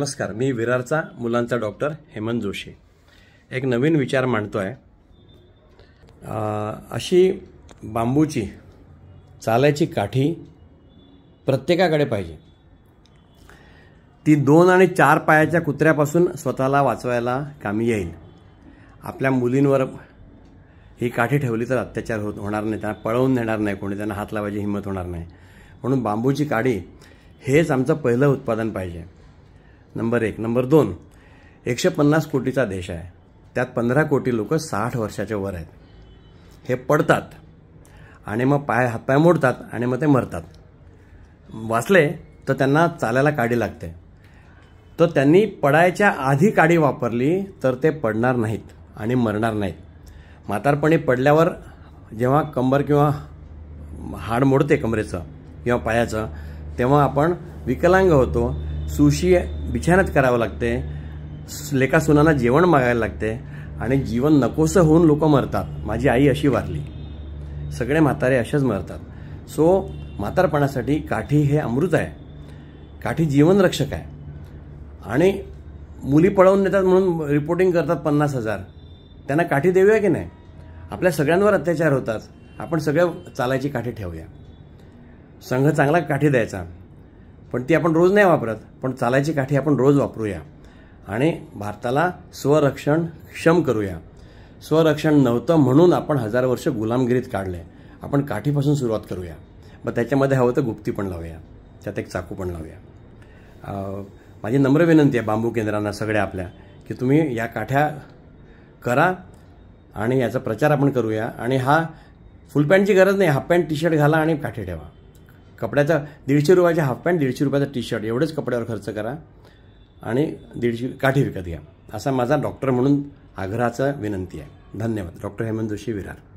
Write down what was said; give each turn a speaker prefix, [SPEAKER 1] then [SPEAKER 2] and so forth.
[SPEAKER 1] नमस्कार मी विरारचा मुलांचा डॉक्टर हेमंत जोशी एक नवीन विचार मांडतो आहे अशी बांबूची चालायची काठी प्रत्येकाकडे पाहिजे ती दोन आणि चार पायाच्या कुत्र्यापासून स्वतःला वाचवायला कामी येईल आपल्या मुलींवर ही काठी ठेवली तर अत्याचार होत होणार नाही त्यांना पळवून नेणार नाही कोणी त्यांना हात लावायची हिंमत होणार नाही म्हणून बांबूची काडी हेच आमचं पहिलं उत्पादन पाहिजे नंबर एक नंबर दोन एकशे पन्नास कोटीचा देश आहे त्यात पंधरा कोटी लोक साठ वर्षाच्या वर आहेत हे पडतात आणि मग पाय हातपाय मोडतात आणि मग ते मरतात वाचले तर त्यांना चालायला काडी लागते तर त्यांनी पडायच्या आधी काडी वापरली तर ते पडणार नाहीत आणि मरणार नाहीत म्हातारपणी पडल्यावर जेव्हा कंबर किंवा हाड मोडते कमरेचं किंवा पायाचं तेव्हा आपण विकलांग होतो सुशी बिछाण्यात करावं लागते लेखा सुनांना जेवण मागायला लागते आणि जीवन नकोसं होऊन लोक मरतात माझी आई अशी वारली सगळे म्हातारे अशाच मरतात सो म्हातारपणासाठी काठी हे अमृत आहे काठी जीवनरक्षक आहे आणि मुली पळवून नेतात म्हणून रिपोर्टिंग करतात पन्नास हजार त्यांना काठी देऊया की नाही आपल्या सगळ्यांवर अत्याचार होतात आपण सगळं चालायची काठी ठेवूया संघ चांगला काठी द्यायचा पण ती आपण रोज नाही वापरत पण चालायची काठी आपण रोज वापरूया आणि भारताला स्वरक्षण क्षम करूया स्वरक्षण नव्हतं म्हणून आपण हजार वर्ष गुलामगिरीत काढले आपण काठीपासून सुरुवात करूया मग त्याच्यामध्ये हवं तर गुप्ती पण लावूया त्यात एक चाकू पण लावूया माझी नम्र विनंती आहे बांबू केंद्रांना सगळ्या आपल्या की तुम्ही या काठ्या करा आणि याचा प्रचार आपण करूया आणि हा फुल पॅन्टची गरज नाही हाफ पॅन्ट टी शर्ट घाला आणि काठी ठेवा कपड्याचा दीडशे रुपयाचा हाफ पॅन्ट दीडशे रुपयाचा टी शर्ट एवढेच कपड्यावर खर्च करा आणि दीडशे काठी विकत घ्या असा माझा डॉक्टर म्हणून आग्रहाचा विनंती आहे धन्यवाद डॉक्टर हेमंत जोशी विरार